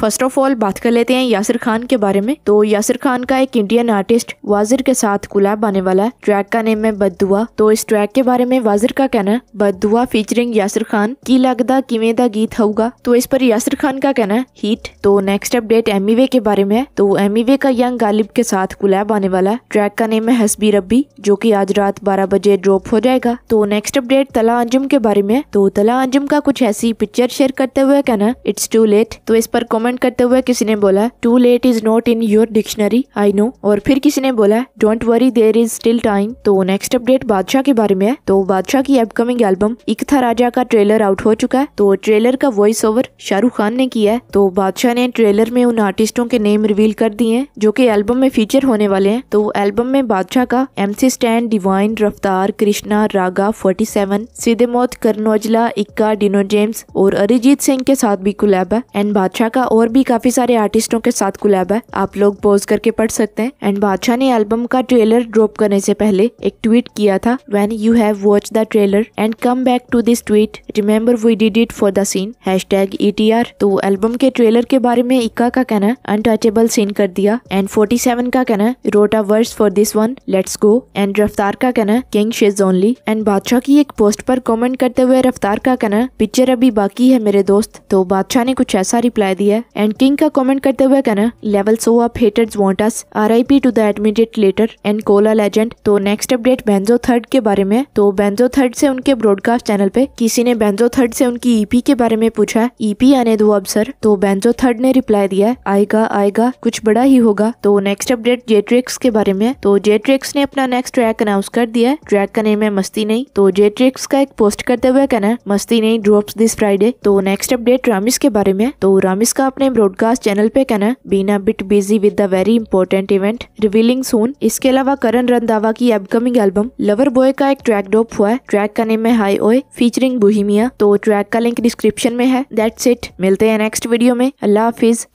first of all बात कर लेते हैं यासिर खान के बारे में तो यासिर खान का एक इंडियन आर्टिस्ट वाजिर के साथ गुलाब आने वाला है ट्रैक का नेम है बदुआ तो इस ट्रैक के बारे में वाजिर का कहना है बदुआ फीचरिंग यासिर खान की लगदा कि गीत होगा तो इस पर यासिर खान का कहना है हीट तो नेक्स्ट अपडेट एमीवे के बारे में है तो एमीवे का यंग गालिब के साथ गुलाब आने वाला है ट्रैक का नेम है हसबी रबी जो की आज रात बारह बजे ड्रॉप हो जाएगा तो नेक्स्ट अपडेट तला अंजुम के बारे में तो तला अंजुम का कुछ ऐसी पिक्चर शेयर करते हुए कहना इट्स टू लेट तो इस पर कॉमेंट कमेंट करते हुए किसी ने बोला too late is not in your dictionary I know और फिर किसी ने बोला don't worry there is still time तो नेक्स्ट अपडेट बादशाह के बारे में है तो बादशाह की अपकमिंग एल्बम इकथा राजा का ट्रेलर आउट हो चुका है तो ट्रेलर का वॉइस ओवर शाहरुख खान ने किया है तो बादशाह ने ट्रेलर में उन आर्टिस्टों के नेम रिवील कर दिए हैं जो कि एल्बम में फीचर होने वाले हैं तो एल्बम में बादशाह का एमसी स्टैंड डिवाइन रफ्तार कृष्णा रागा 47 सीधे मौत करनोजला इक्का डिनो जेम्स और अरिजीत सिंह के साथ भी कुलैब है एंड बादशाह का और भी काफ़ी सारे आर्टिस्टों के साथ गुलाब है आप लोग पोज करके पढ़ सकते हैं एंड बादशाह ने एल्बम का ट्रेलर ड्रॉप करने से पहले एक ट्वीट किया था when you have watch the trailer and come back to this tweet remember we did it for the scene hashtag तो एल्बम के ट्रेलर के बारे में इक्का का कहना अनटचेबल सीन कर दिया एंड फोर्टी का कहना रोटा verse for this one let's go and Raftaar का कहना किंग शेज ओनली एंड बादशाह की एक पोस्ट पर कमेंट करते हुए रफ्तार का कहना पिक्चर अभी बाकी है मेरे दोस्त तो बादशाह ने कुछ ऐसा रिप्लाई दिया एंड किंग का कमेंट करते हुए कहना level so up haters want us RIP to the admitted letter and cola legend तो नेक्स्ट अपडेट बेंजो थर्ड के बारे में तो बेंजो थर्ड से उनके ब्रॉडकास्ट चैनल पे किसी ने बेंजो थर्ड से उनकी ईपी e के बारे में पूछा ईपी e आने दो अब सर तो बेंजो थर्ड ने रिप्लाई दिया आएगा आएगा कुछ बड़ा ही होगा तो नेक्स्ट अपडेट जेट्रिक्स के बारे में तो जेट्रिक्स ने अपना नेक्स्ट ट्रैक अनाउंस कर दिया ट्रैक का नेम है मस्ती नहीं तो जेट्रिक्स का एक पोस्ट करते हुए कहना मस्ती नहीं ड्रॉप्स दिस फ्राइडे तो नेक्स्ट अपडेट रामिस के बारे में तो रामिस का अपने ब्रॉडकास्ट चैनल पे कहना been a bit busy with the very important event revealing soon इसके अलावा करण रंधावा की अपकमिंग एल्बम लवर बॉय का एक ट्रैक डॉप हुआ है ट्रैक का नेम है हाई ओए फीचरिंग बुहिमिया तो ट्रैक का लिंक डिस्क्रिप्शन में है दैट्स इट मिलते हैं नेक्स्ट वीडियो में अल्लाह हाफिज